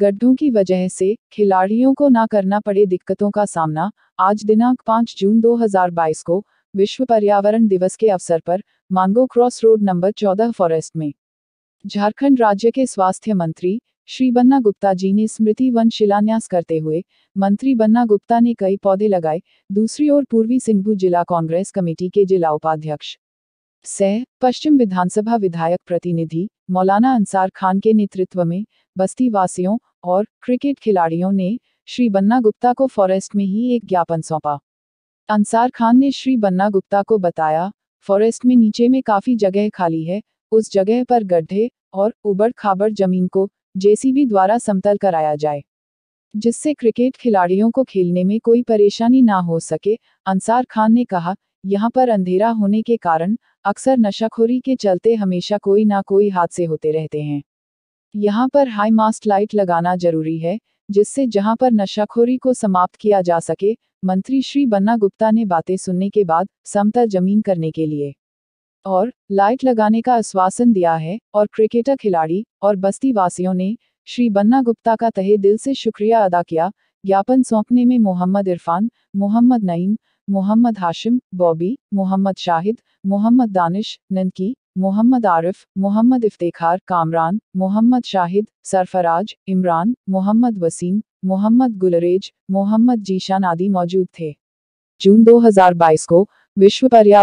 गड्ढों की वजह से खिलाड़ियों को ना करना पड़े दिक्कतों का सामना आज दिनांक 5 जून 2022 को विश्व पर्यावरण दिवस के अवसर पर मांगो क्रॉस रोड नंबर 14 फॉरेस्ट में झारखंड राज्य के स्वास्थ्य मंत्री श्री बन्ना गुप्ता जी ने स्मृति वन शिलान्यास करते हुए मंत्री बन्ना गुप्ता ने कई पौधे लगाए दूसरी ओर पूर्वी सिंहभू जिला कांग्रेस कमेटी के जिला उपाध्यक्ष सह पश्चिम विधानसभा विधायक प्रतिनिधि मौलाना अंसार खान के नेतृत्व में बस्ती वासियों और क्रिकेट खिलाड़ियों ने श्री बन्ना गुप्ता को फॉरेस्ट में ही एक ज्ञापन सौंपा अंसार खान ने श्री बन्ना गुप्ता को बताया फॉरेस्ट में नीचे में काफी जगह खाली है उस जगह पर गड्ढे और उबड़ खाबड़ जमीन को जेसीबी द्वारा समतल कराया जाए जिससे क्रिकेट खिलाड़ियों को खेलने में कोई परेशानी ना हो सके अंसार खान ने कहा यहाँ पर अंधेरा होने के कारण अक्सर नशाखोरी के चलते हमेशा कोई ना कोई हादसे होते रहते हैं यहाँ पर हाई मास्ट लाइट लगाना जरूरी है जिससे जहाँ पर नशाखोरी को समाप्त किया जा सके मंत्री श्री बन्ना गुप्ता ने बातें सुनने के बाद समता जमीन करने के लिए और लाइट लगाने का आश्वासन दिया है और क्रिकेटर खिलाड़ी और बस्ती वासियों ने श्री बन्ना गुप्ता का तहे दिल से शुक्रिया अदा किया ज्ञापन सौंपने में मोहम्मद इरफान मोहम्मद नईम मोहम्मद हाशिम बॉबी मोहम्मद शाहिद मोहम्मद दानिश ननकी मोहम्मद आरिफ मोहम्मद इफ्तेखार कामरान मोहम्मद शाहिद सरफराज इमरान मोहम्मद वसीम मोहम्मद गुलरेज मोहम्मद जीशान आदि मौजूद थे जून 2022 को विश्व पर्याप्त